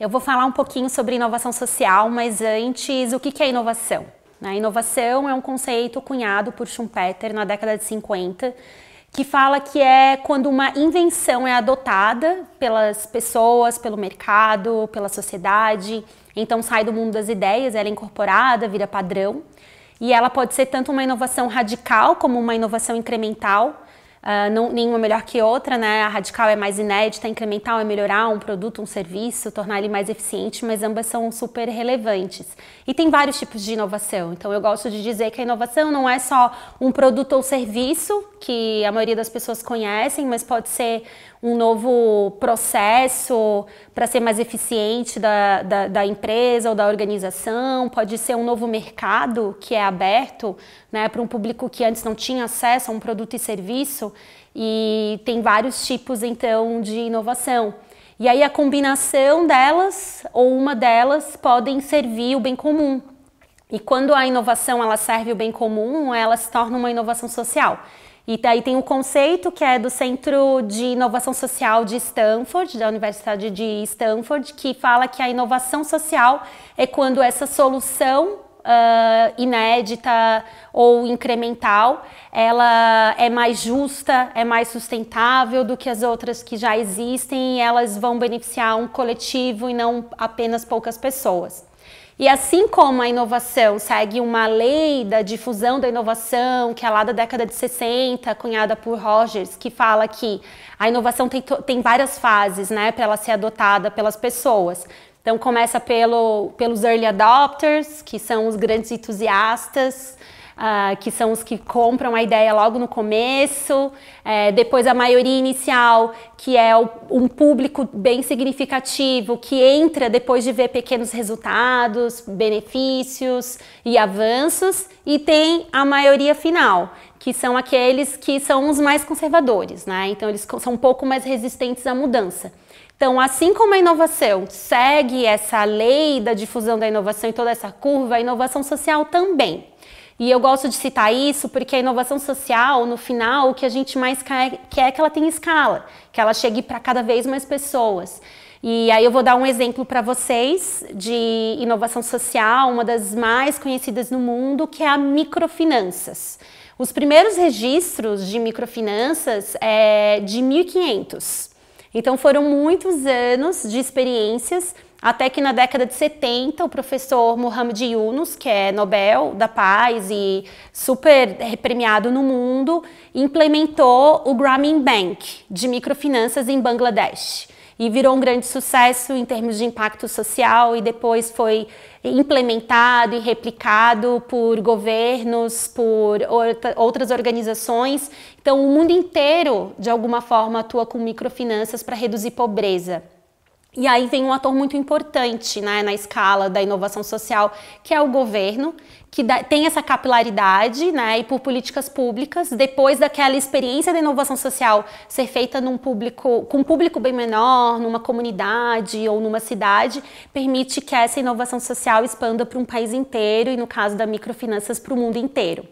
Eu vou falar um pouquinho sobre inovação social, mas antes, o que é inovação? A inovação é um conceito cunhado por Schumpeter na década de 50, que fala que é quando uma invenção é adotada pelas pessoas, pelo mercado, pela sociedade, então sai do mundo das ideias, ela é incorporada, vira padrão, e ela pode ser tanto uma inovação radical como uma inovação incremental, Uh, não, nenhuma melhor que outra, né? A radical é mais inédita, a incremental é melhorar um produto, um serviço, tornar ele mais eficiente, mas ambas são super relevantes. E tem vários tipos de inovação. Então eu gosto de dizer que a inovação não é só um produto ou serviço que a maioria das pessoas conhecem, mas pode ser um novo processo para ser mais eficiente da, da, da empresa ou da organização, pode ser um novo mercado que é aberto né, para um público que antes não tinha acesso a um produto e serviço. E tem vários tipos então de inovação. E aí a combinação delas ou uma delas podem servir o bem comum. E quando a inovação ela serve o bem comum, ela se torna uma inovação social. E daí tem o um conceito que é do Centro de Inovação Social de Stanford, da Universidade de Stanford, que fala que a inovação social é quando essa solução uh, inédita ou incremental, ela é mais justa, é mais sustentável do que as outras que já existem e elas vão beneficiar um coletivo e não apenas poucas pessoas. E assim como a inovação segue uma lei da difusão da inovação, que é lá da década de 60, cunhada por Rogers, que fala que a inovação tem, tem várias fases né, para ela ser adotada pelas pessoas. Então começa pelo, pelos early adopters, que são os grandes entusiastas, uh, que são os que compram a ideia logo no começo, é, depois a maioria inicial, que é o, um público bem significativo, que entra depois de ver pequenos resultados, benefícios e avanços, e tem a maioria final, que são aqueles que são os mais conservadores, né? Então eles são um pouco mais resistentes à mudança. Então, assim como a inovação segue essa lei da difusão da inovação e toda essa curva, a inovação social também. E eu gosto de citar isso porque a inovação social, no final, o que a gente mais quer, quer é que ela tenha escala, que ela chegue para cada vez mais pessoas. E aí eu vou dar um exemplo para vocês de inovação social, uma das mais conhecidas no mundo, que é a microfinanças. Os primeiros registros de microfinanças é de 1500. Então foram muitos anos de experiências até que na década de 70, o professor Muhammad Yunus, que é Nobel da Paz e super premiado no mundo, implementou o Grameen Bank de microfinanças em Bangladesh e virou um grande sucesso em termos de impacto social e depois foi implementado e replicado por governos, por outras organizações. Então, o mundo inteiro, de alguma forma, atua com microfinanças para reduzir pobreza. E aí vem um ator muito importante né, na escala da inovação social, que é o governo, que dá, tem essa capilaridade né, e por políticas públicas, depois daquela experiência da inovação social ser feita num público, com um público bem menor, numa comunidade ou numa cidade, permite que essa inovação social expanda para um país inteiro e, no caso da microfinanças, para o mundo inteiro.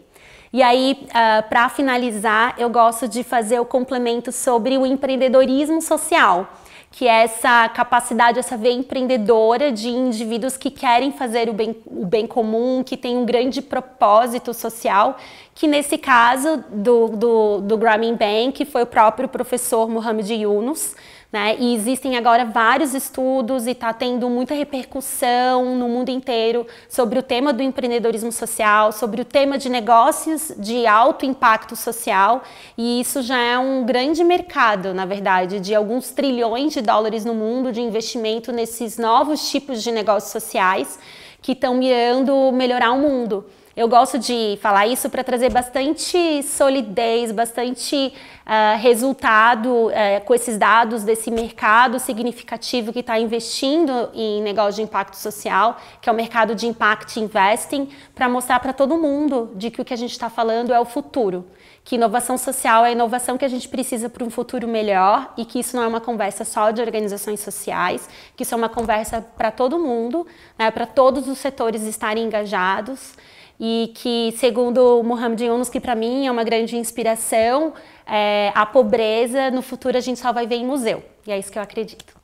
E aí, uh, ah, para finalizar, eu gosto de fazer o complemento sobre o empreendedorismo social, que é essa capacidade, essa veia empreendedora de indivíduos que querem fazer o bem, o bem comum, que tem um grande propósito social, que nesse caso do, do, do Grameen Bank foi o próprio professor Mohamed Yunus, né? E existem agora vários estudos e está tendo muita repercussão no mundo inteiro sobre o tema do empreendedorismo social, sobre o tema de negócios de alto impacto social. E isso já é um grande mercado, na verdade, de alguns trilhões de dólares no mundo de investimento nesses novos tipos de negócios sociais que estão mirando melhorar o mundo. Eu gosto de falar isso para trazer bastante solidez, bastante uh, resultado uh, com esses dados desse mercado significativo que está investindo em negócio de impacto social, que é o mercado de impact investing, para mostrar para todo mundo de que o que a gente está falando é o futuro que inovação social é a inovação que a gente precisa para um futuro melhor e que isso não é uma conversa só de organizações sociais, que isso é uma conversa para todo mundo, né, para todos os setores estarem engajados e que, segundo Muhammad Yunus, que para mim é uma grande inspiração, é, a pobreza no futuro a gente só vai ver em museu. E é isso que eu acredito.